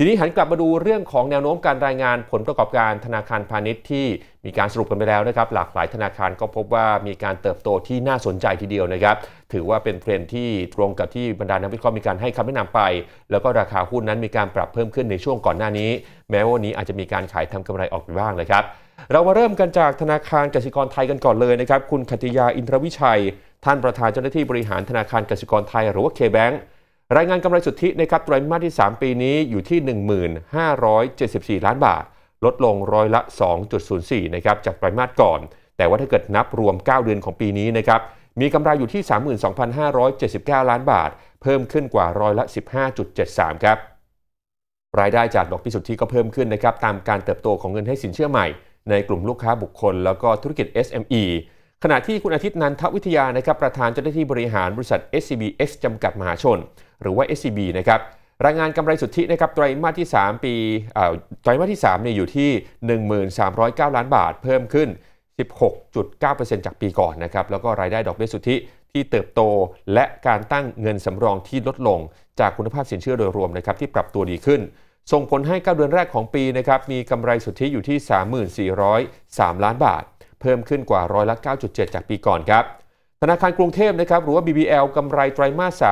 ทีนี้หันกลับมาดูเรื่องของแนวโน้มการรายงานผลประกอบการธนาคารพาณิชย์ ที่มีการสรุปกันไปแล้วนะครับหลากหลายธนาคารก็พบว่ามีการเติบโตที่น่าสนใจทีเดียวนะครับถือว่าเป็นเทรนที่ตรงกับที่บรรดานักวิเคราะห์มีการให้คำแนะนำไป แล้วก็ราคาหุ้นนั้นมีการปรับเพิ่มขึ้นในช่วงก่อนหน้านี้ แม้ว่าวันนี้อาจจะมีการขายทำกำไรออกไปบ้างเลยครับ เรามาเริ่มกันจากธนาคารกสิกรไทยกันก่อนเลยนะครับคุณคติยาอินทรวิชัยท่านประธานเจ้าหน้าที่บริหารธนาคารกสิกรไทยหรือว่าเคแบงครายงานกำไรสุทธินะครับไตรมาสที่ 3 ปีนี้อยู่ที่ 1,574 ล้านบาท ลดลงร้อยละ 2.04นะครับจากไตรมาสก่อน แต่ว่าถ้าเกิดนับรวม 9 เดือนของปีนี้นะครับมีกำไรอยู่ที่ 32,579 ล้านบาท เพิ่มขึ้นกว่าร้อยละ 15.73 ครับ รายได้จากดอกเบี้ยสุทธิก็เพิ่มขึ้นนะครับตามการเติบโตของเงินให้สินเชื่อใหม่ ในกลุ่มลูกค้าบุคคลแล้วก็ธุรกิจ SME ขณะที่คุณอาทิตย์นันทวิทยานะครับประธานเจ้าหน้าที่บริหาร บริษัท s c b s จำกัดมหาชน หรือว่า SCB นะครับรายงานกำไรสุทธินะครับไตรมาสที่ 3 ปีไตรมาสที่3เนี่ยอยู่ที่ 1309ล้านบาทเพิ่มขึ้น 16.9%จากปีก่อนนะครับแล้วก็รายได้ดอกเบี้ยสุทธิที่เติบโตและการตั้งเงินสำรองที่ลดลงจากคุณภาพสินเชื่อโดยรวมนะครับที่ปรับตัวดีขึ้น ส่งผลให้9เดือนแรกของปีนะครับมีกำไรสุทธิอยู่ที่3403ล้านบาทเพิ่มขึ้นกว่าร้อยละ9.7 จากปีก่อนครับ ธนาคารกรุงเทพนะครับ หรือว่า BBL กำไรไตรมาส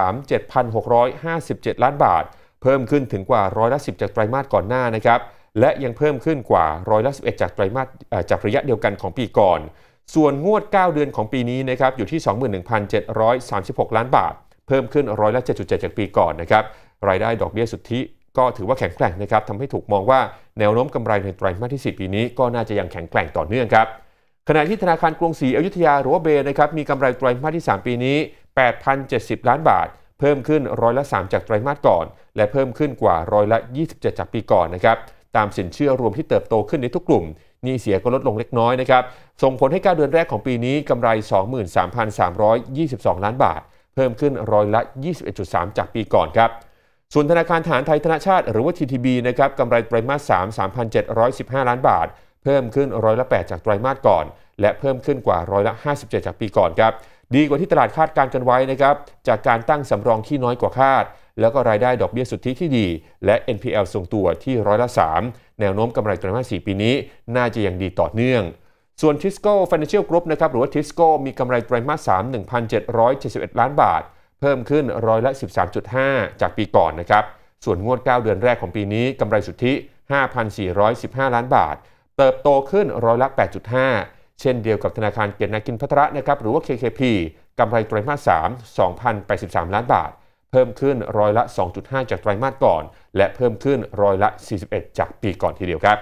3 7,657 ล้านบาท เพิ่มขึ้นถึงกว่าร้อยละ10จากไตรมาสก่อนหน้านะครับ และยังเพิ่มขึ้นกว่าร้อยละ11จากไตรมาสจากระยะเดียวกันของปีก่อน ส่วนงวด 9 เดือนของปีนี้นะครับอยู่ที่ 21,736 ล้านบาท เพิ่มขึ้นร้อยละ7.7จากปีก่อนนะครับ รายได้ดอกเบี้ยสุทธิ ก็ถือว่าแข็งแกร่งนะครับทำให้ถูกมองว่าแนวโน้มกำไรในไตรมาสที่4ปีนี้ก็น่าจะยังแข็งแกร่งต่อเนื่องครับขณะที่ธนาคารกรุงศรีอยุธยาหรือว่าเบนะครับมีกำไรไตรมาสที่ 3 ปีนี้ 8,070 ล้านบาท เพิ่มขึ้นร้อยละ 3 จาก ไตรมาสก่อน และเพิ่มขึ้นกว่า ร้อยละ 27 จากปีก่อนนะครับตามสินเชื่อรวมที่เติบโตขึ้นในทุกกลุ่มนี่เสียก็ลดลงเล็กน้อยนะครับส่งผลให้การเดือนแรกของปีนี้กำไร 23,322 ล้านบาท เพิ่มขึ้นร้อยละ 21.3 จากปีก่อนครับส่วนธนาคารฐานไทยธนาชาติหรือว่า TTB นะครับกำไรไตรมาส3 3,715 ล้านบาทเพิ่มขึ้นร้อยละ 8 จากไตรมาสก่อน และเพิ่มขึ้นกว่าร้อยละ 57 จากปีก่อนครับดีกว่าที่ตลาดคาดการกันไว้นะครับจากการตั้งสำรองที่น้อยกว่าคาด แล้วก็รายได้ดอกเบี้ยสุทธิที่ดี และ NPL ทรงตัวที่ร้อยละ 3 แนวโน้มกำไรไตรมาส4ปีนี้น่าจะยังดีต่อเนื่อง ส่วน Tisco Financial Group นะครับหรือว่า Tisco มีกำไรไตรมาส3 1,771 ล้านบาท เพิ่มขึ้นร้อยละ 13.5 จากปีก่อนนะครับส่วนงวด9เดือนแรกของปีนี้กำไรสุทธิ 5,415 ล้านบาทเติบโตขึ้นร้อยละ 8.5 เช่นเดียวกับธนาคารเกียรตินากินพัทระนะครับ หรือว่า KKP กำไรไตรมาส3 2,083 ล้านบาท เพิ่มขึ้นร้อยละ 2.5 จากไตรมาสก่อน และเพิ่มขึ้นร้อยละ 41 จากปีก่อนทีเดียวครับ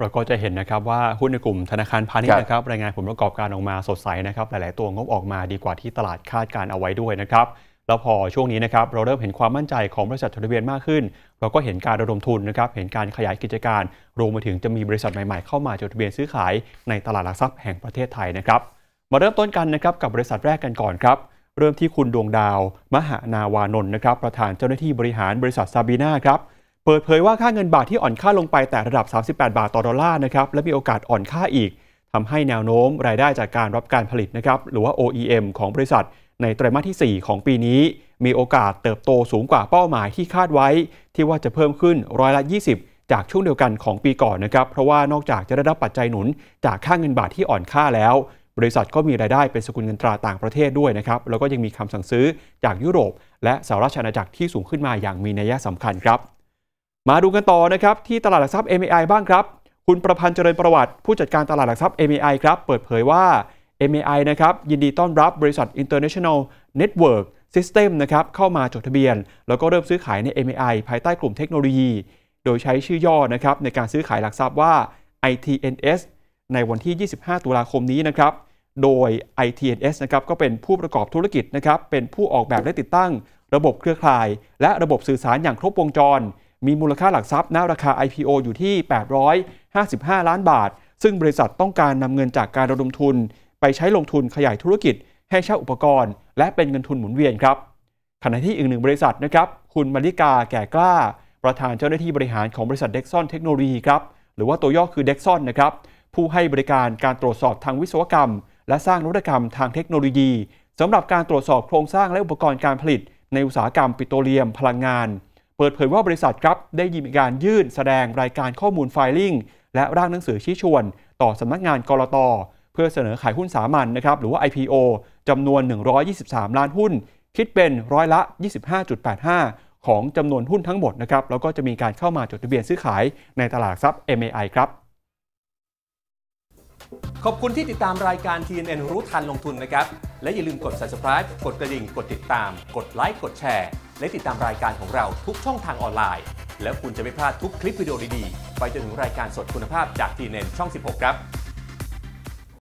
เราก็จะเห็นนะครับว่าหุ้นในกลุ่มธนาคารพาณิชย์นะครับรายงานผลประกอบการออกมาสดใสนะครับ หลายๆ ตัวงบออกมาดีกว่าที่ตลาดคาดการเอาไว้ด้วยนะครับแล้วพอช่วงนี้นะครับเราเริ่มเห็นความมั่นใจของบริษัทจดทะเบียนมากขึ้นเราก็เห็นการระดมทุนนะครับเห็นการขยายกิจการ รวมไปถึงจะมีบริษัทใหม่ๆเข้ามาจดทะเบียนซื้อขายในตลาดหลักทรัพย์แห่งประเทศไทยนะครับมาเริ่มต้นกันนะครับกับบริษัทแรกกันก่อนครับ เริ่มที่คุณดวงดาว มหานาวานนท์นะครับประธานเจ้าหน้าที่บริหารบริษัทซาบีนาครับเปิดเผยว่าค่าเงินบาทที่อ่อนค่าลงไปแต่ระดับ 38 บาทต่อดอลลาร์นะครับและมีโอกาสอ่อนค่าอีก ทำให้แนวโน้มรายได้จากการรับการผลิตนะครับหรือว่า OEM ของบริษัทในไตรมาสที่ 4 ของปีนี้ มีโอกาสเติบโตสูงกว่าเป้าหมายที่คาดไว้ ที่ว่าจะเพิ่มขึ้นร้อยละ 20 จากช่วงเดียวกันของปีก่อนนะครับเพราะว่านอกจากจะได้รับปัจจัยหนุนจากค่างเงินบาทที่อ่อนค่าแล้ว บริษัทก็มีรายได้เป็นสกุลเงินตราต่างประเทศด้วยนะครับแล้วก็ยังมีคำสั่งซื้อจากยุโรป และสหรัฐอาณาจักรที่สูงขึ้นมาอย่างมีนัยสำคัญครับ มาดูกันต่อนะครับที่ตลาดหลักทรัพย์ MAI บ้างครับ คุณประพันธ์เจริญประวัติ ผู้จัดการตลาดหลักทรัพย์ MAI ครับเปิดเผยว่า MAI นะครับยินดีต้อนรับบริษัท International Network System นะครับเข้ามาจดทะเบียน แล้วก็เริ่มซื้อขายใน MAI ภายใต้กลุ่มเทคโนโลยี โดยใช้ชื่อย่อนะครับในการซื้อขายหลักทรัพย์ว่า ITNS ในวันที่ 25 ตุลาคมนี้นะครับโดย ITNS นะครับก็เป็นผู้ประกอบธุรกิจนะครับเป็นผู้ออกแบบและติดตั้งระบบเครือข่าย และระบบสื่อสารอย่างครบวงจร มีมูลค่าหลักทรัพย์ณราคา IPO อยู่ที่ 855 ล้านบาท ซึ่งบริษัทต้องการนำเงินจากการระดมทุนไปใช้ลงทุนขยายธุรกิจ ให้เช่าอุปกรณ์และเป็นเงินทุนหมุนเวียนครับ ขณะที่อีกหนึ่งบริษัทนะครับคุณมาริกาแก่กล้า ประธานเจ้าหน้าที่บริหารของบริษัทเด็กซอนเทคโนโลยีครับหรือว่าตัวย่อคือเด็กซอนนะครับ ผู้ให้บริการการตรวจสอบทางวิศวกรรม และสร้างนวัตกรรมทางเทคโนโลยี สำหรับการตรวจสอบโครงสร้างและอุปกรณ์การผลิตในอุตสาหกรรมปิโตรเลียมพลังงาน เปิดเผยว่าบริษัทครับได้ยิมีการยื่นแสดงรายการข้อมูลไฟลิ่งและร่างหนังสือชี้ชวนต่อสำนักงานกรตเพื่อเสนอขายหุ้นสามัญนนะครับ หรือว่า IPO จำนวน 123 ล้านหุ้น คิดเป็นร้อยละ 25.85 ของจำนวนหุ้นทั้งหมดนะครับ แล้วก็จะมีการเข้ามาจดทะเบียนซื้อขายในตลาดทรัพย์ MAI ครับ ขอบคุณที่ติดตามรายการ TNN รู้ทันลงทุนนะครับ และอย่าลืมกด subscribe กดกระดิ่ง กดติดตาม กดไลค์กดแชร์และติดตามรายการของเราทุกช่องทางออนไลน์ แล้วคุณจะไม่พลาดทุกคลิปวิดีโอดีๆไปจนถึงรายการสดคุณภาพจาก TNN ช่อง 16 ครับ